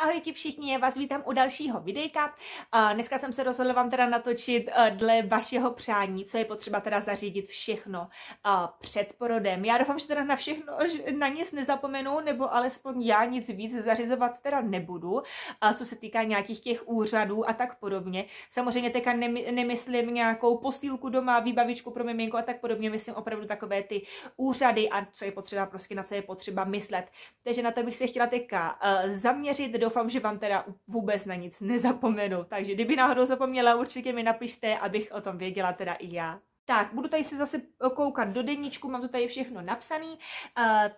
Ahojky všichni, já vás vítám u dalšího videjka. Dneska jsem se rozhodla vám teda natočit eh, dle vašeho přání, co je potřeba teda zařídit všechno eh, před porodem. Já doufám, že teda na všechno, že na nic nezapomenu, nebo alespoň já nic víc zařizovat teda nebudu, co se týká nějakých těch úřadů a tak podobně. Samozřejmě teďka nemyslím nějakou postýlku doma, výbavičku pro miminko a tak podobně, myslím opravdu takové ty úřady a co je potřeba prostě, na co je potřeba myslet. Takže na to bych se chtěla teďka eh, zaměřit, do doufám, že vám teda vůbec na nic nezapomenu. Takže kdyby náhodou zapomněla, určitě mi napište, abych o tom věděla teda i já. Tak, budu tady se zase koukat do deníčku, mám to tady všechno napsané, uh,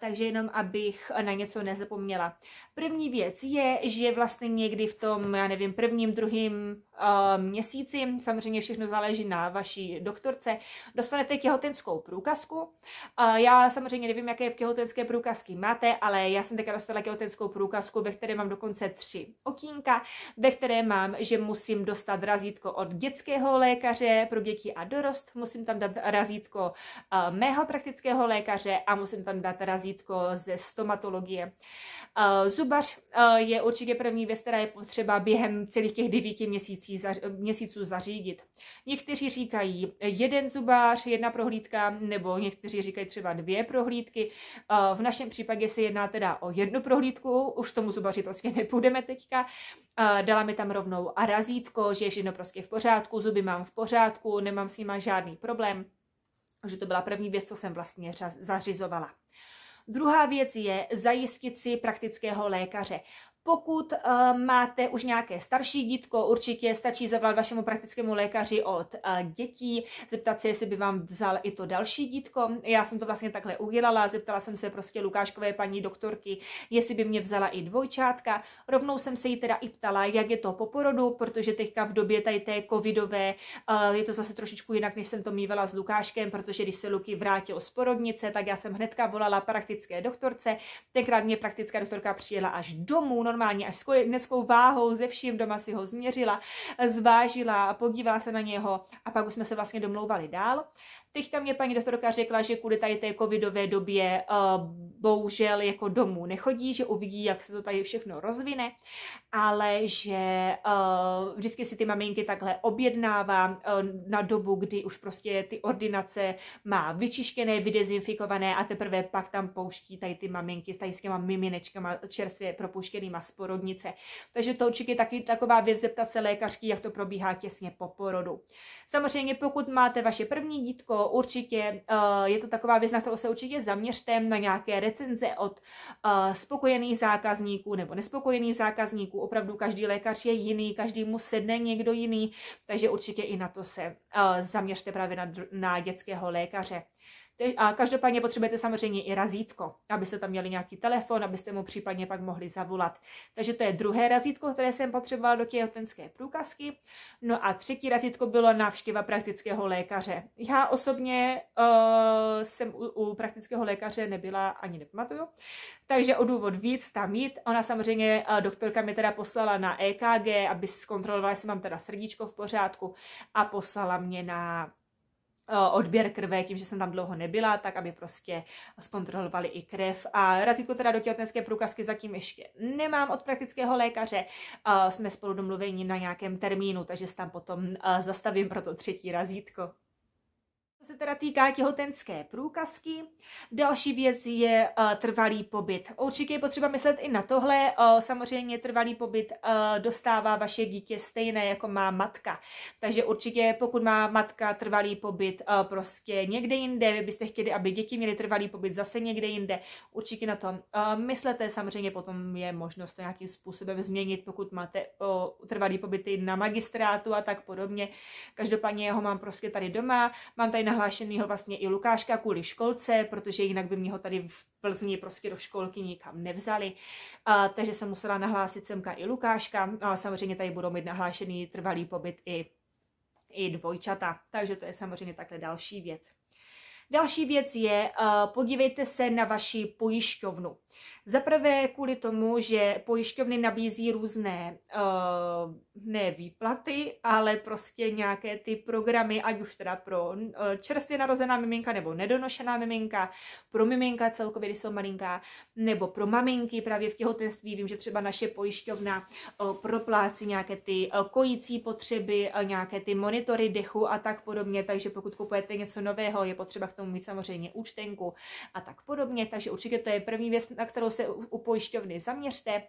takže jenom abych na něco nezapomněla. První věc je, že vlastně někdy v tom, já nevím, prvním, druhým Eh, měsíci, samozřejmě všechno záleží na vaší doktorce, dostanete těhotenskou průkazku. Eh, já samozřejmě nevím, jaké těhotenské průkazky máte, ale já jsem teďka dostala těhotenskou průkazku, ve které mám dokonce tři okýnka, ve které mám, že musím dostat razítko od dětského lékaře pro děti a dorost, musím tam dát razítko eh, mého praktického lékaře a musím tam dát razítko ze stomatologie. Zubař je určitě první věc, která je potřeba během celých těch devíti měsíců měsící, měsíců zařídit. Někteří říkají eh, jeden zubář, jedna prohlídka, nebo někteří říkají třeba dvě prohlídky. Eh, v našem případě se jedná teda o jednu prohlídku, už tomu zubaři prostě nepůjdeme teďka. Eh, dala mi tam rovnou a razítko, že je všechno prostě v pořádku, zuby mám v pořádku, nemám s nima žádný problém. Že to byla první věc, co jsem vlastně zařizovala. Druhá věc je zajistit si praktického lékaře. Pokud uh, máte už nějaké starší dítko, určitě stačí zavolat vašemu praktickému lékaři od uh, dětí, zeptat se, jestli by vám vzal i to další dítko. Já jsem to vlastně takhle udělala, zeptala jsem se prostě Lukáškové paní doktorky, jestli by mě vzala i dvojčátka. Rovnou jsem se jí teda i ptala, jak je to po porodu, protože teďka v době tady té covidové uh, je to zase trošičku jinak, než jsem to mývala s Lukáškem, protože když se Luky vrátil z porodnice, tak já jsem hnedka volala praktické doktorce. Tenkrát mě praktická doktorka přijela až domů, no normální, až s dneskou váhou, ze vším doma si ho změřila, zvážila, podívala se na něho a pak už jsme se vlastně domlouvali dál. Teďka mě paní doktorka řekla, že kvůli tady té covidové době uh, bohužel jako domů nechodí, že uvidí, jak se to tady všechno rozvine, ale že uh, vždycky si ty maminky takhle objednává uh, na dobu, kdy už prostě ty ordinace má vyčištěné, vydezinfikované a teprve pak tam pouští tady ty maminky tady s těma miminečkama čerstvě propuštěnýma z porodnice. Takže to určitě taky taková věc zeptat se lékařky, jak to probíhá těsně po porodu. Samozřejmě pokud máte vaše první dítko, určitě, eh, je to taková věc, na kterou se určitě zaměřte na nějaké recenze od eh, spokojených zákazníků nebo nespokojených zákazníků. Opravdu každý lékař je jiný, každý mu sedne někdo jiný, takže určitě i na to se eh, zaměřte právě na, na dětského lékaře. A každopádně potřebujete samozřejmě i razítko, abyste tam měli nějaký telefon, abyste mu případně pak mohli zavolat. Takže to je druhé razítko, které jsem potřebovala do těhotenské průkazky. No a třetí razítko bylo návštěva praktického lékaře. Já osobně uh, jsem u, u praktického lékaře nebyla ani nepamatuju, takže o důvod víc tam jít. Ona samozřejmě, uh, doktorka mi teda poslala na EKG, aby zkontrolovala, jestli mám teda srdíčko v pořádku a poslala mě na Eh, odběr krve, tím, že jsem tam dlouho nebyla, tak aby prostě zkontrolovali i krev. A razítko teda do těhotenské průkazky zatím ještě nemám od praktického lékaře. Eh, jsme spolu domluveni na nějakém termínu, takže se tam potom eh, zastavím pro to třetí razítko. To se teda týká těhotenské průkazky. Další věc je uh, trvalý pobyt. Určitě je potřeba myslet i na tohle. Uh, samozřejmě trvalý pobyt uh, dostává vaše dítě stejné, jako má matka. Takže určitě, pokud má matka trvalý pobyt uh, prostě někde jinde, vy byste chtěli, aby děti měly trvalý pobyt zase někde jinde, určitě na tom uh, myslete. Samozřejmě potom je možnost to nějakým způsobem změnit, pokud máte uh, trvalý pobyty na magistrátu a tak podobně. Každopádně ho mám prostě tady doma, mám tady na nahlášenýho vlastně i Lukáška kvůli školce, protože jinak by mě ho tady v Plzni prostě do školky nikam nevzali. A, takže jsem musela nahlásit semka i Lukáška. No a samozřejmě tady budou mít nahlášený trvalý pobyt i, i dvojčata. Takže to je samozřejmě takhle další věc. Další věc je, eh, podívejte se na vaši pojišťovnu. Za prvé kvůli tomu, že pojišťovny nabízí různé, eh, ne výplaty, ale prostě nějaké ty programy, ať už teda pro eh, čerstvě narozená miminka nebo nedonošená miminka, pro miminka celkově, když jsou malinká, nebo pro maminky právě v těhotenství. Vím, že třeba naše pojišťovna eh, proplácí nějaké ty kojící potřeby, nějaké ty monitory dechu a tak podobně, takže pokud kupujete něco nového, je potřeba k tomu mít samozřejmě účtenku a tak podobně, takže určitě to je první věc, na kterou se u pojišťovny zaměřte.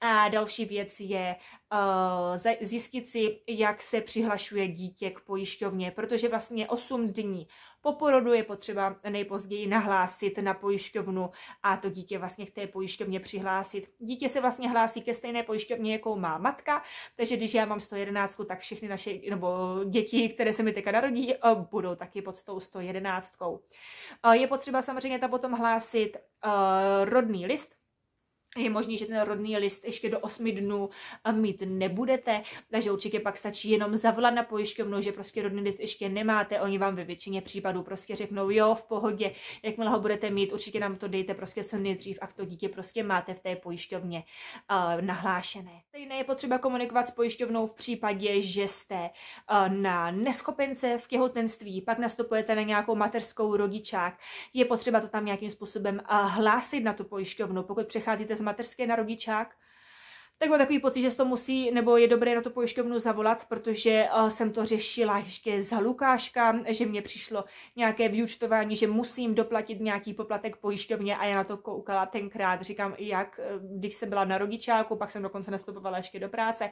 A další věc je eh, zjistit si, jak se přihlašuje dítě k pojišťovně, protože vlastně 8 dní po porodu je potřeba nejpozději nahlásit na pojišťovnu a to dítě vlastně k té pojišťovně přihlásit. Dítě se vlastně hlásí ke stejné pojišťovně, jakou má matka, takže když já mám 111, tak všechny naše nebo děti, které se mi teďka narodí, eh, budou taky pod tou 111. Eh, je potřeba samozřejmě ta potom hlásit eh, rodný list, je možné, že ten rodný list ještě do 8 dnů eh, mít nebudete, takže určitě pak stačí jenom zavolat na pojišťovnu, že prostě rodný list ještě nemáte, oni vám ve většině případů prostě řeknou, jo, v pohodě, jakmile ho budete mít, určitě nám to dejte prostě co nejdřív, a to dítě prostě máte v té pojišťovně uh, nahlášené. Stejné je potřeba komunikovat s pojišťovnou v případě, že jste uh, na neschopence v těhotenství, pak nastupujete na nějakou materskou rodičák, je potřeba to tam nějakým způsobem uh, hlásit na tu pojišťovnu, pokud přecházíte z mateřské na rodičák, tak mám takový pocit, že to musí, nebo je dobré na tu pojišťovnu zavolat, protože uh, jsem to řešila ještě za Lukáška, že mě přišlo nějaké vyučtování, že musím doplatit nějaký poplatek pojišťovně a já na to koukala tenkrát, říkám, jak, eh, když jsem byla na rodičáku, pak jsem dokonce nastupovala ještě do práce,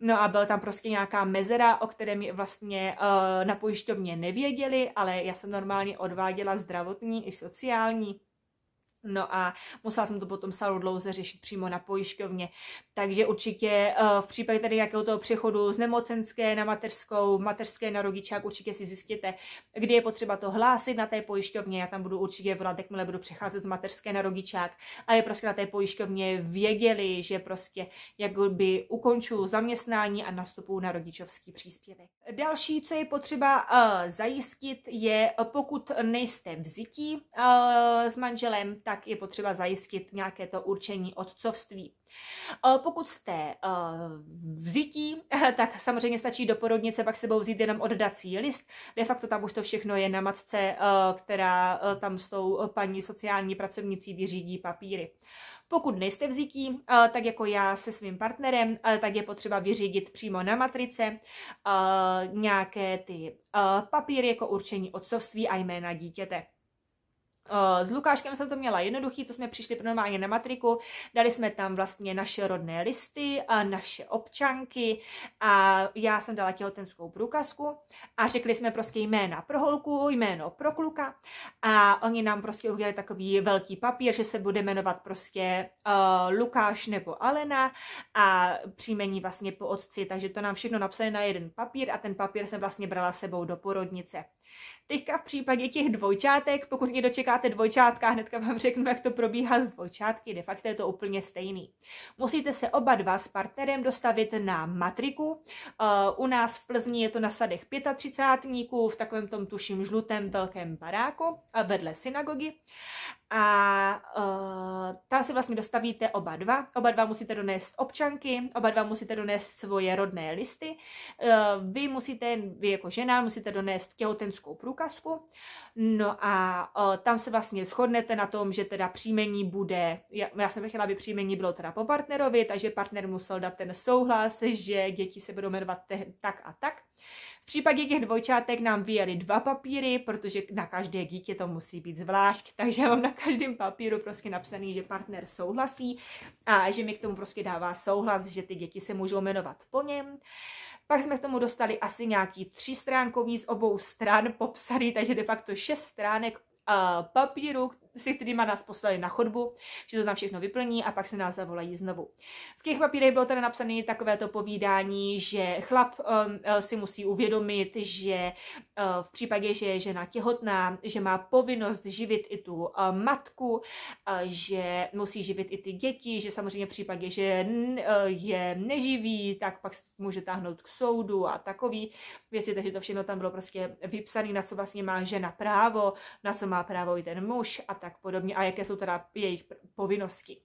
no a byla tam prostě nějaká mezera, o které mi vlastně uh, na pojišťovně nevěděli, ale já jsem normálně odváděla zdravotní i sociální No a musela jsem to potom sálu dlouze řešit přímo na pojišťovně. Takže určitě eh, v případě tady jakého toho přechodu z nemocenské na mateřskou, mateřské na rodičák, určitě si zjistěte, kdy je potřeba to hlásit na té pojišťovně. Já tam budu určitě volat, jakmile budu přecházet z mateřské na rodičák. A je prostě na té pojišťovně věděli, že prostě jakoby ukonču zaměstnání a nastupu na rodičovský příspěvek. Další, co je potřeba eh, zajistit, je pokud nejste vzití eh, s manželem, tak je potřeba zajistit nějaké to určení otcovství. Eh, pokud jste eh, vzítí, tak samozřejmě stačí do porodnice pak sebou vzít jenom oddací list. De facto tam už to všechno je na matce, eh, která tam s tou paní sociální pracovnicí vyřídí papíry. Pokud nejste vzítí, tak jako já se svým partnerem, tak je potřeba vyřídit přímo na matrice nějaké ty papíry jako určení otcovství a jména dítěte. Eh, s Lukáškem jsem to měla jednoduchý, to jsme přišli normálně na matriku, dali jsme tam vlastně naše rodné listy, a naše občanky a já jsem dala těhotenskou průkazku a řekli jsme prostě jména pro holku, jméno pro kluka a oni nám prostě udělali takový velký papír, že se bude jmenovat prostě uh, Lukáš nebo Alena a příjmení vlastně po otci, takže to nám všechno napsali na jeden papír a ten papír jsem vlastně brala sebou do porodnice. Teďka v případě těch dvojčátek, pokud mě dočekáte dvojčátka, hnedka vám řeknu, jak to probíhá s dvojčátky, de facto je to úplně stejný. Musíte se oba dva s partnerem dostavit na matriku. Eh, u nás v Plzni je to na sadech 35 v takovém tom tuším žlutém velkém baráku eh, vedle synagogy a uh, tam se vlastně dostavíte oba dva. Oba dva musíte donést občanky, oba dva musíte donést svoje rodné listy. Uh, vy musíte, vy jako žena, musíte donést těhotenskou průkazku. No a uh, tam se vlastně shodnete na tom, že teda příjmení bude, já, já jsem chtěla, aby příjmení bylo teda po partnerovi, takže partner musel dát ten souhlas, že děti se budou jmenovat te, tak a tak případě těch dvojčátek nám vyjeli dva papíry, protože na každé dítě to musí být zvlášť, takže mám na každém papíru prostě napsaný, že partner souhlasí a že mi k tomu prostě dává souhlas, že ty děti se můžou jmenovat po něm. Pak jsme k tomu dostali asi nějaký tři stránkový z obou stran popsaný, takže de facto šest stránek eh, papíru, se kterými nás poslali na chodbu, že to tam všechno vyplní a pak se nás zavolají znovu. V těch papírech bylo tady napsané takovéto povídání, že chlap um, eh, si musí uvědomit, že uh, v případě, že je žena těhotná, že má povinnost živit i tu uh, matku, uh, že musí živit i ty děti, že samozřejmě v případě, že uh, je neživí, tak pak může táhnout k soudu a takový věci, takže to všechno tam bylo prostě vypsané, na co vlastně má žena právo, na co má právo i ten muž a tak tak podobně a jaké jsou teda jejich povinnosti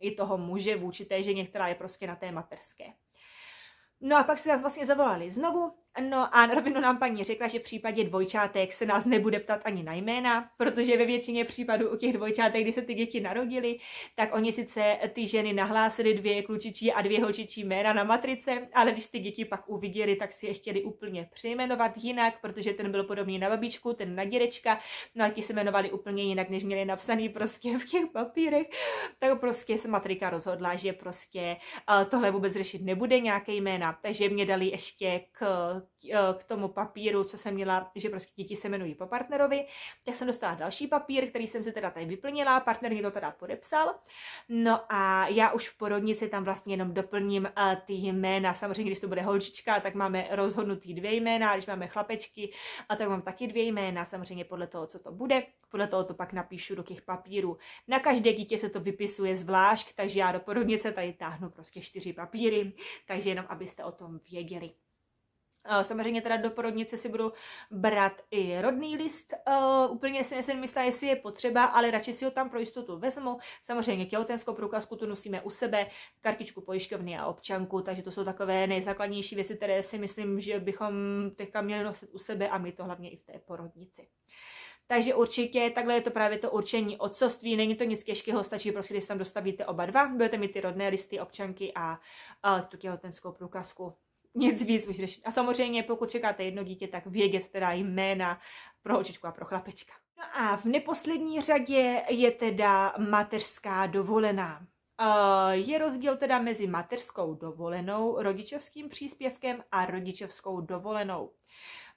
i toho muže vůči té ženě, která je prostě na té materské. No a pak si nás vlastně zavolali znovu No a rovinu nám paní řekla, že v případě dvojčátek se nás nebude ptat ani na jména, protože ve většině případů u těch dvojčátek, kdy se ty děti narodily, tak oni sice ty ženy nahlásily dvě klučičí a dvě holčičí jména na matrice, ale když ty děti pak uviděli, tak si je chtěli úplně přejmenovat jinak, protože ten byl podobný na babičku, ten na dědečka, no a ti se jmenovali úplně jinak, než měli napsaný prostě v těch papírech, tak prostě se matrika rozhodla, že prostě eh, tohle vůbec řešit nebude nějaké jména, takže mě dali ještě k Eh, k tomu papíru, co jsem měla, že prostě děti se jmenují po partnerovi, tak jsem dostala další papír, který jsem si teda tady vyplnila, partner mi to teda podepsal. No a já už v porodnici tam vlastně jenom doplním eh, ty jména. Samozřejmě, když to bude holčička, tak máme rozhodnutý dvě jména, když máme chlapečky, a tak mám taky dvě jména, samozřejmě podle toho, co to bude. Podle toho to pak napíšu do těch papírů. Na každé dítě se to vypisuje zvlášť, takže já do porodnice tady táhnu prostě čtyři papíry, takže jenom abyste o tom věděli. Eh, samozřejmě teda do porodnice si budu brát i rodný list, uh, úplně si nejsem myslela, jestli je potřeba, ale radši si ho tam pro jistotu vezmu. Samozřejmě těhotenskou průkazku tu nosíme u sebe, kartičku pojišťovny a občanku, takže to jsou takové nejzákladnější věci, které si myslím, že bychom teďka měli nosit u sebe a my to hlavně i v té porodnici. Takže určitě takhle je to právě to určení odcovství. Není to nic těžkého, stačí prostě, když tam dostavíte oba dva. Budete mít ty rodné listy, občanky a uh, tu těhotenskou průkazku nic víc už řešit. A samozřejmě, pokud čekáte jedno dítě, tak vědět teda jména pro holčičku a pro chlapečka. No a v neposlední řadě je teda mateřská dovolená. Eh, je rozdíl teda mezi mateřskou dovolenou, rodičovským příspěvkem a rodičovskou dovolenou.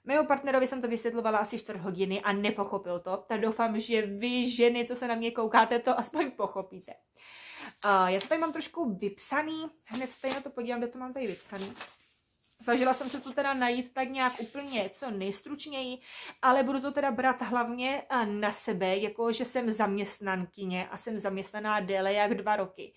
Mému partnerovi jsem to vysvětlovala asi čtvrt hodiny a nepochopil to, tak doufám, že vy ženy, co se na mě koukáte, to aspoň pochopíte. Uh, já to tady mám trošku vypsaný, hned se tady na to podívám, kde to mám tady vypsaný. Snažila jsem se to teda najít tak nějak úplně co nejstručněji, ale budu to teda brát hlavně eh, na sebe, jako že jsem zaměstnankyně a jsem zaměstnaná déle jak dva roky.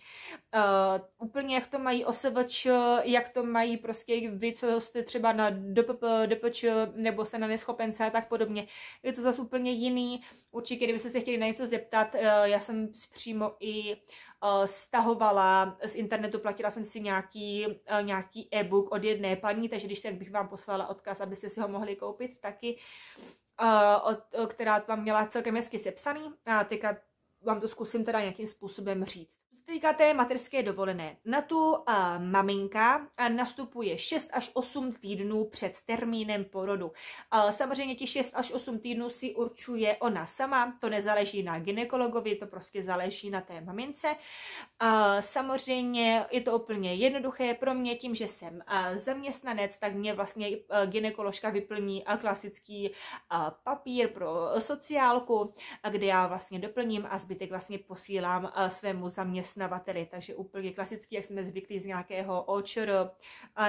Uh, úplně jak to mají OSVČ, jak to mají prostě vy, co jste třeba na DPP, DPČ nebo jste na neschopence a tak podobně. Je to zase úplně jiný. Určitě, kdybyste se chtěli na něco zeptat, uh, já jsem přímo i Eh, stahovala z internetu, platila jsem si nějaký, eh, nějaký e-book od jedné paní, takže když tak bych vám poslala odkaz, abyste si ho mohli koupit taky, eh, od, která tam měla celkem hezky sepsaný a teďka vám to zkusím teda nějakým způsobem říct týká té materské dovolené, na tu uh, maminka nastupuje 6 až 8 týdnů před termínem porodu. Uh, samozřejmě ti 6 až 8 týdnů si určuje ona sama, to nezáleží na ginekologovi, to prostě záleží na té mamince. Uh, samozřejmě je to úplně jednoduché pro mě, tím, že jsem uh, zaměstnanec, tak mě vlastně uh, ginekoložka vyplní uh, klasický uh, papír pro sociálku, kde já vlastně doplním a zbytek vlastně posílám uh, svému zaměstnanci zaměstnavateli, takže úplně klasicky, jak jsme zvyklí z nějakého očr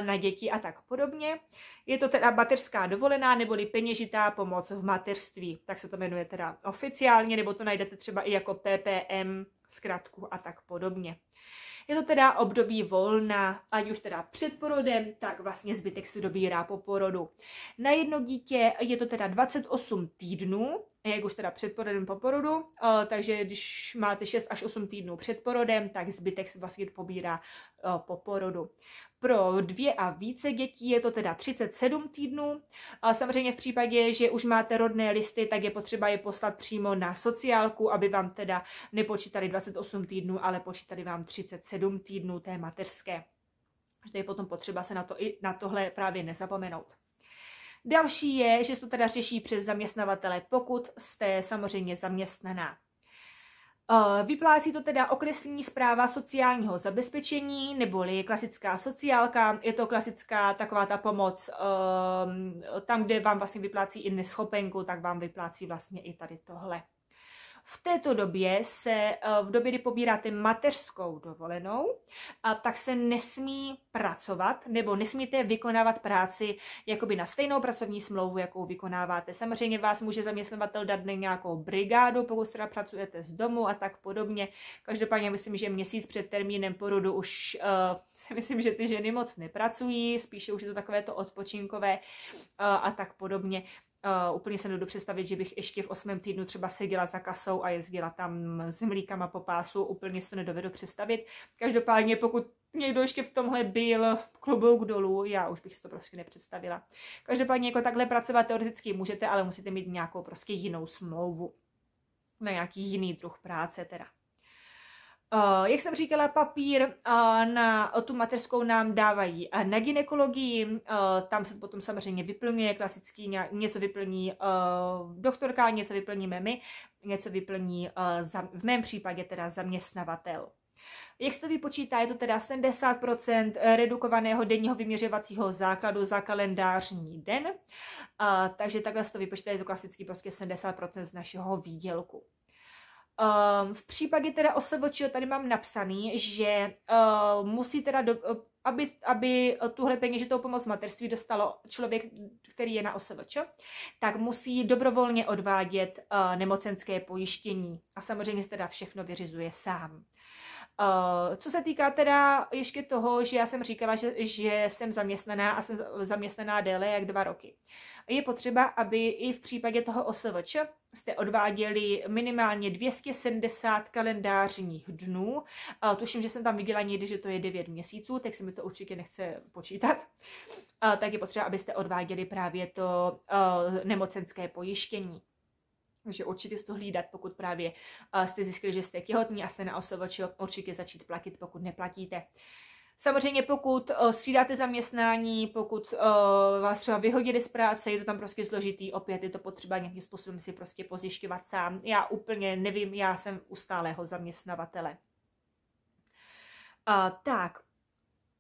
na děti a tak podobně. Je to teda mateřská dovolená neboli peněžitá pomoc v mateřství, tak se to jmenuje teda oficiálně, nebo to najdete třeba i jako PPM, zkratku a tak podobně. Je to teda období volna, ať už teda před porodem, tak vlastně zbytek se dobírá po porodu. Na jedno dítě je to teda 28 týdnů, jak už teda před porodem po porodu, eh, takže když máte 6 až 8 týdnů před porodem, tak zbytek se vlastně pobírá eh, po porodu. Pro dvě a více dětí je to teda 37 týdnů. A samozřejmě v případě, že už máte rodné listy, tak je potřeba je poslat přímo na sociálku, aby vám teda nepočítali 28 týdnů, ale počítali vám 37 týdnů té mateřské. Takže je potom potřeba se na, to, na tohle právě nezapomenout. Další je, že se to teda řeší přes zaměstnavatele, pokud jste samozřejmě zaměstnaná. Eh, vyplácí to teda okresní zpráva sociálního zabezpečení, neboli klasická sociálka, je to klasická taková ta pomoc, ehm, tam, kde vám vlastně vyplácí i neschopenku, tak vám vyplácí vlastně i tady tohle. V této době se, eh, v době, kdy pobíráte mateřskou dovolenou, eh, tak se nesmí pracovat nebo nesmíte vykonávat práci jakoby na stejnou pracovní smlouvu, jakou vykonáváte. Samozřejmě vás může zaměstnavatel dát na nějakou brigádu, pokud teda pracujete z domu a tak podobně. Každopádně myslím, že měsíc před termínem porodu už uh, si myslím, že ty ženy moc nepracují, spíše už je to takové to odpočinkové uh, a tak podobně. Uh, úplně se nedodu představit, že bych ještě v osmém týdnu třeba seděla za kasou a jezdila tam s mlíkama po pásu, úplně se to nedovedu představit. Každopádně pokud někdo ještě v tomhle byl klobouk dolů, já už bych si to prostě nepředstavila. Každopádně jako takhle pracovat teoreticky můžete, ale musíte mít nějakou prostě jinou smlouvu na nějaký jiný druh práce teda. Eh, jak jsem říkala, papír eh, na tu mateřskou nám dávají eh, na ginekologii, tam se potom samozřejmě vyplňuje klasicky, něco vyplní doktorka, něco vyplníme my, něco vyplní v mém případě teda zaměstnavatel. Jak se to vypočítá, je to teda 70% redukovaného denního vyměřovacího základu za kalendářní den, takže takhle se to vypočítá, je to klasicky prostě 70% z našeho výdělku. Um, v případě teda OSVČ tady mám napsaný, že uh, musí teda, do, e, aby, aby tuhle peněžitou pomoc materství dostalo člověk, který je na OSVČ, tak musí dobrovolně odvádět uh, nemocenské pojištění a samozřejmě se teda všechno vyřizuje sám. Uh, co se týká teda ještě toho, že já jsem říkala, že, že jsem zaměstnaná a jsem zaměstnaná déle jak dva roky. Uh, je potřeba, aby i v případě toho OSVČ jste odváděli minimálně 270 kalendářních dnů. Tuším, že jsem tam viděla někdy, že to je 9 měsíců, tak se mi to určitě nechce počítat. Tak je potřeba, abyste odváděli právě to nemocenské pojištění. Takže určitě to hlídat, pokud právě jste zjistili, že jste těhotní a jste na osovoči, určitě začít platit, pokud neplatíte. Samozřejmě pokud eh, střídáte zaměstnání, pokud eh, vás třeba vyhodili z práce, je to tam prostě složitý, opět je to potřeba nějakým způsobem si prostě pozjišťovat sám. Já úplně nevím, já jsem u stálého zaměstnavatele. Uh, tak,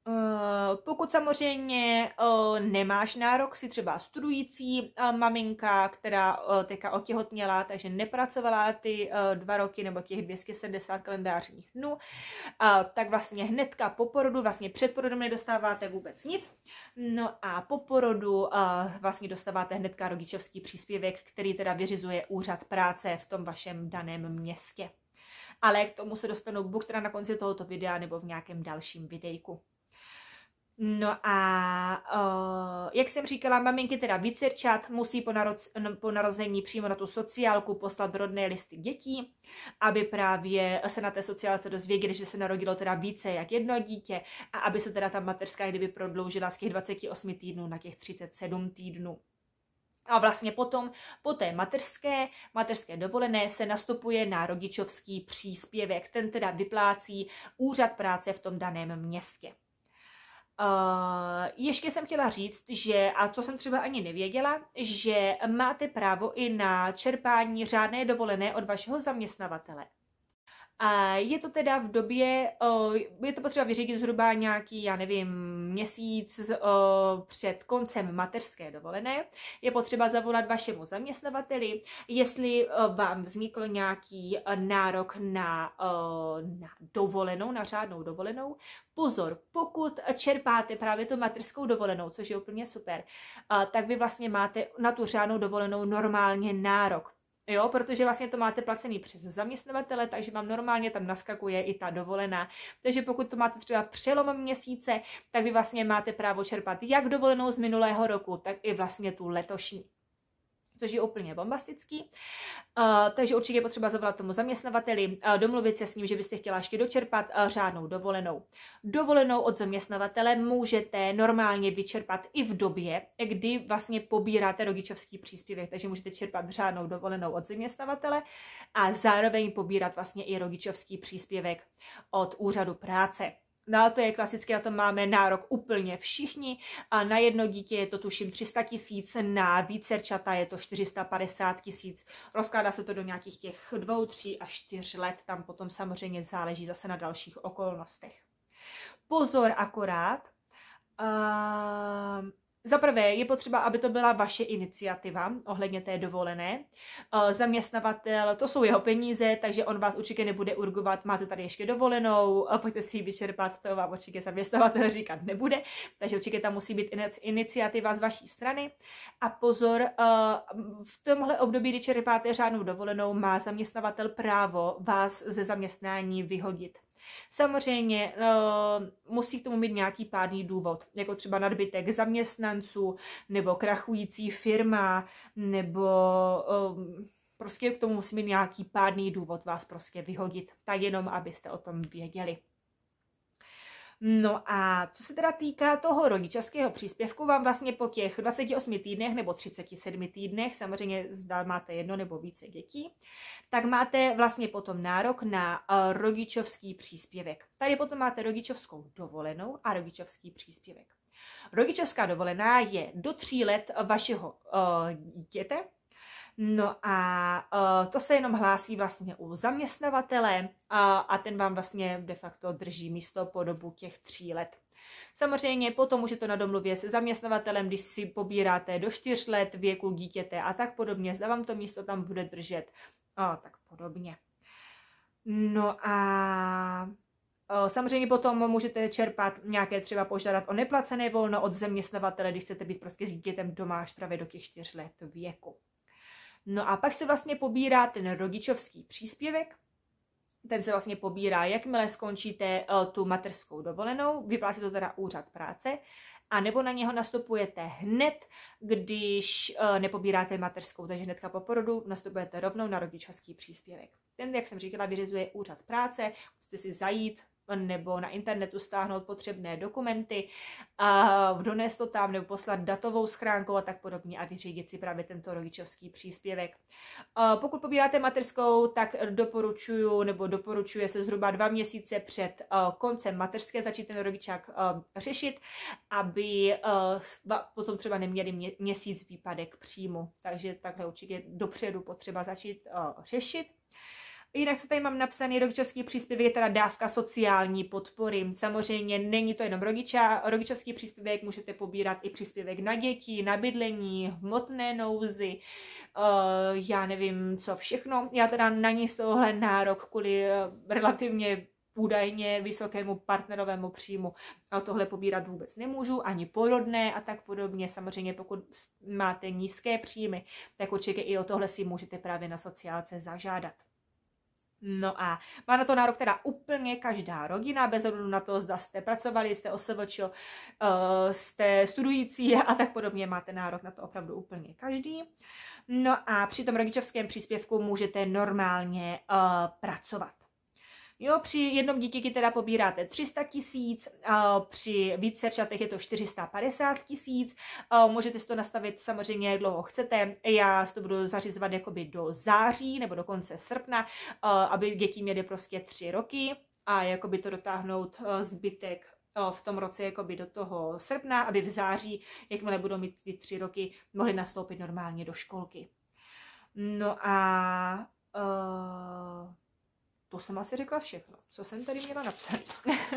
Eh, pokud samozřejmě eh, nemáš nárok, si třeba studující eh, maminka, která teďka otěhotněla, takže nepracovala ty dva roky nebo těch 270 kalendářních dnů, tak vlastně hnedka po porodu, vlastně před porodem nedostáváte vůbec nic. No a po porodu vlastně dostáváte hnedka rodičovský příspěvek, který teda vyřizuje úřad práce v tom vašem daném městě. Ale k tomu se dostanu buď teda na konci tohoto videa nebo v nějakém dalším videjku. No a uh, jak jsem říkala, maminky teda vycerčat musí po, naroc, no, po narození přímo na tu sociálku poslat rodné listy dětí, aby právě se na té sociálce dozvěděli, že se narodilo teda více jak jedno dítě a aby se teda ta materská, kdyby prodloužila z těch 28 týdnů na těch 37 týdnů. A vlastně potom, po té mateřské, mateřské dovolené se nastupuje na rodičovský příspěvek, ten teda vyplácí úřad práce v tom daném městě. Uh, ještě jsem chtěla říct, že, a to jsem třeba ani nevěděla, že máte právo i na čerpání řádné dovolené od vašeho zaměstnavatele. A je to teda v době, je to potřeba vyřídit zhruba nějaký, já nevím, měsíc před koncem mateřské dovolené. Je potřeba zavolat vašemu zaměstnavateli, jestli vám vznikl nějaký e, nárok na, na dovolenou, na řádnou dovolenou. Pozor, pokud čerpáte právě tu mateřskou dovolenou, což je úplně super, e, tak vy vlastně máte na tu řádnou dovolenou normálně nárok. Jo, protože vlastně to máte placený přes zaměstnavatele, takže vám normálně tam naskakuje i ta dovolená. Takže pokud to máte třeba přelom měsíce, tak vy vlastně máte právo čerpat jak dovolenou z minulého roku, tak i vlastně tu letošní což je úplně bombastický. Uh, takže určitě potřeba zavolat tomu zaměstnavateli, uh, domluvit se s ním, že byste chtěla ještě dočerpat uh, řádnou dovolenou. Dovolenou od zaměstnavatele můžete normálně vyčerpat i v době, kdy vlastně pobíráte rodičovský příspěvek, takže můžete čerpat řádnou dovolenou od zaměstnavatele a zároveň pobírat vlastně i rodičovský příspěvek od úřadu práce na to je klasicky, na to máme nárok úplně všichni. A na jedno dítě je to tuším 300 tisíc, na vícerčata je to 450 tisíc. Rozkládá se to do nějakých těch dvou, tří a čtyř let, tam potom samozřejmě záleží zase na dalších okolnostech. Pozor akorát, uh, za prvé je potřeba, aby to byla vaše iniciativa ohledně té dovolené. Eh, zaměstnavatel, to jsou jeho peníze, takže on vás určitě nebude urgovat, máte tady ještě dovolenou, eh, pojďte si ji vyčerpat, to vám určitě zaměstnavatel říkat nebude, takže určitě tam musí být iniciativa z vaší strany. A pozor, eh, v tomhle období, kdy čerpáte řádnou dovolenou, má zaměstnavatel právo vás ze zaměstnání vyhodit. Samozřejmě eh, musí k tomu mít nějaký pádný důvod, jako třeba nadbytek zaměstnanců, nebo krachující firma, nebo eh, prostě k tomu musí mít nějaký pádný důvod vás prostě vyhodit. Tak jenom, abyste o tom věděli. No a co se teda týká toho rodičovského příspěvku, vám vlastně po těch 28 týdnech nebo 37 týdnech, samozřejmě zda máte jedno nebo více dětí, tak máte vlastně potom nárok na eh, rodičovský příspěvek. Tady potom máte rodičovskou dovolenou a rodičovský příspěvek. Rodičovská dovolená je do tří let vašeho uh, dítěte, No a uh, to se jenom hlásí vlastně u zaměstnavatele uh, a ten vám vlastně de facto drží místo po dobu těch tří let. Samozřejmě potom už je to na domluvě se zaměstnavatelem, když si pobíráte do čtyř let věku dítěte a tak podobně, zda vám to místo tam bude držet a tak podobně. No a Samozřejmě potom můžete čerpat nějaké třeba požádat o neplacené volno od zaměstnavatele, když chcete být prostě s dítětem doma až právě do těch čtyř let věku. No a pak se vlastně pobírá ten rodičovský příspěvek, ten se vlastně pobírá, jakmile skončíte eh, tu materskou dovolenou, vyplácí to teda úřad práce, a nebo na něho nastupujete hned, když eh, nepobíráte materskou, takže hnedka po porodu nastupujete rovnou na rodičovský příspěvek. Ten, jak jsem říkala, vyřizuje úřad práce, musíte si zajít nebo na internetu stáhnout potřebné dokumenty, a donést to tam nebo poslat datovou schránku a tak podobně a vyřídit si právě tento rodičovský příspěvek. A pokud pobíráte mateřskou, tak doporučuju nebo doporučuje se zhruba dva měsíce před koncem mateřské začít ten rodičák řešit, aby potom třeba neměli měsíc výpadek příjmu. Takže takhle určitě dopředu potřeba začít řešit. Jinak, co tady mám napsaný, rodičovský příspěvek je teda dávka sociální podpory. Samozřejmě není to jenom rodiča, rodičovský příspěvek můžete pobírat i příspěvek na děti, na bydlení, hmotné nouzy, uh, eh, já nevím, co všechno. Já teda na ní z tohohle nárok kvůli eh, relativně údajně vysokému partnerovému příjmu a tohle pobírat vůbec nemůžu, ani porodné a tak podobně. Samozřejmě pokud máte nízké příjmy, tak určitě i o tohle si můžete právě na sociálce zažádat. No a má na to nárok teda úplně každá rodina, bez ohledu na to, zda jste pracovali, jste osvč, eh, jste studující a tak podobně, máte nárok na to opravdu úplně každý. No a při tom rodičovském příspěvku můžete normálně eh, pracovat. Jo, při jednom dítěti teda pobíráte 300 tisíc, při čatech je to 450 tisíc, můžete si to nastavit samozřejmě, jak dlouho chcete, já si to budu zařizovat jakoby do září nebo do konce srpna, aby děti měly prostě 3 roky a jakoby to dotáhnout zbytek v tom roce jakoby do toho srpna, aby v září, jakmile budou mít ty tři roky, mohli nastoupit normálně do školky. No a uh, to jsem asi řekla všechno, co jsem tady měla napsat.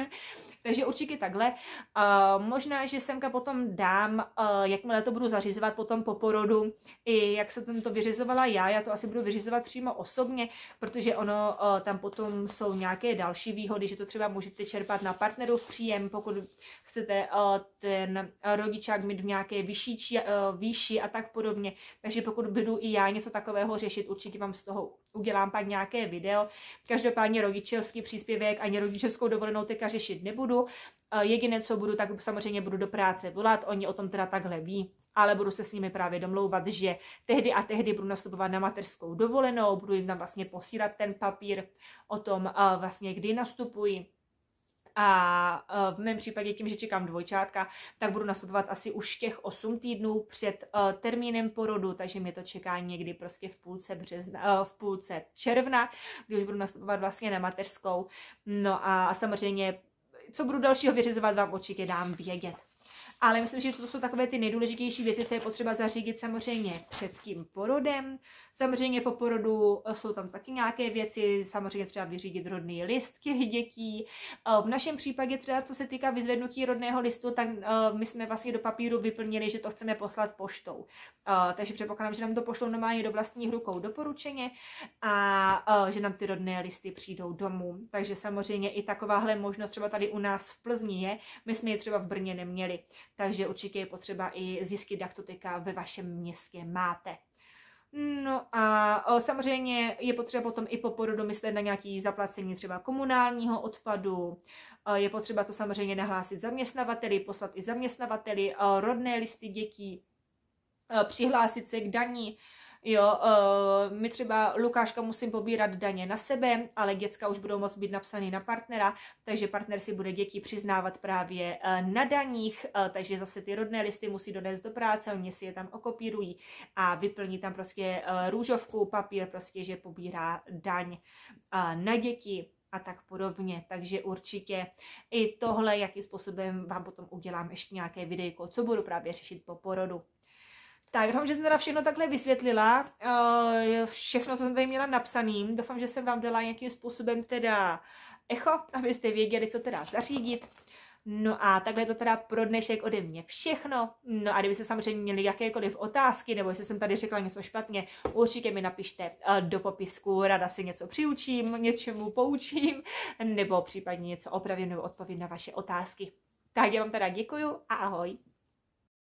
Takže určitě takhle. Uh, možná, že semka potom dám, uh, jakmile to budu zařizovat potom po porodu, i jak jsem to vyřizovala já, já to asi budu vyřizovat přímo osobně, protože ono uh, tam potom jsou nějaké další výhody, že to třeba můžete čerpat na partnerů v příjem, pokud chcete uh, ten rodičák mít v nějaké vyšší či, uh, výši a tak podobně. Takže pokud budu i já něco takového řešit, určitě vám z toho udělám pak nějaké video. Každou Každopádně rodičovský příspěvek ani rodičovskou dovolenou teďka řešit nebudu. Jediné, co budu, tak samozřejmě budu do práce volat, oni o tom teda takhle ví, ale budu se s nimi právě domlouvat, že tehdy a tehdy budu nastupovat na materskou dovolenou, budu jim tam vlastně posílat ten papír o tom vlastně, kdy nastupuji a eh, v mém případě tím, že čekám dvojčátka, tak budu nastupovat asi už těch 8 týdnů před eh, termínem porodu, takže mě to čeká někdy prostě v půlce, března, eh, v půlce června, kdy už budu nastupovat vlastně na mateřskou. No a, samozřejmě co budu dalšího vyřizovat, vám určitě dám vědět ale myslím, že to jsou takové ty nejdůležitější věci, co je potřeba zařídit samozřejmě před tím porodem. Samozřejmě po porodu eh, jsou tam taky nějaké věci, samozřejmě třeba vyřídit rodný list těch dětí. Eh, v našem případě třeba, co se týká vyzvednutí rodného listu, tak eh, my jsme vlastně do papíru vyplnili, že to chceme poslat poštou. Takže předpokládám, že nám to pošlou normálně do vlastních rukou doporučeně a že nám ty rodné listy přijdou domů. Takže samozřejmě i takováhle možnost třeba tady u nás v Plzni je, my jsme je třeba v Brně neměli takže určitě je potřeba i to teďka ve vašem městě máte. No a samozřejmě je potřeba potom i po porodu myslet na nějaké zaplacení třeba komunálního odpadu, je potřeba to samozřejmě nahlásit zaměstnavateli, poslat i zaměstnavateli rodné listy dětí, přihlásit se k daní, Jo, uh, my třeba Lukáška musím pobírat daně na sebe, ale děcka už budou moc být napsány na partnera, takže partner si bude děti přiznávat právě uh, na daních, uh, takže zase ty rodné listy musí donést do práce, oni si je tam okopírují a vyplní tam prostě uh, růžovku, papír prostě, že pobírá daň uh, na děti a tak podobně. Takže určitě i tohle, jakým způsobem vám potom udělám ještě nějaké videjko, co budu právě řešit po porodu. Tak, doufám, že jsem teda všechno takhle vysvětlila. Eh, všechno, co jsem tady měla napsaným. Doufám, že jsem vám dala nějakým způsobem teda echo, abyste věděli, co teda zařídit. No a takhle to teda pro dnešek ode mě všechno. No a kdybyste samozřejmě měli jakékoliv otázky, nebo jestli jsem tady řekla něco špatně, určitě mi napište eh, do popisku, rada si něco přiučím, něčemu poučím, nebo případně něco opravím nebo odpovím na vaše otázky. Tak já vám teda děkuju a ahoj.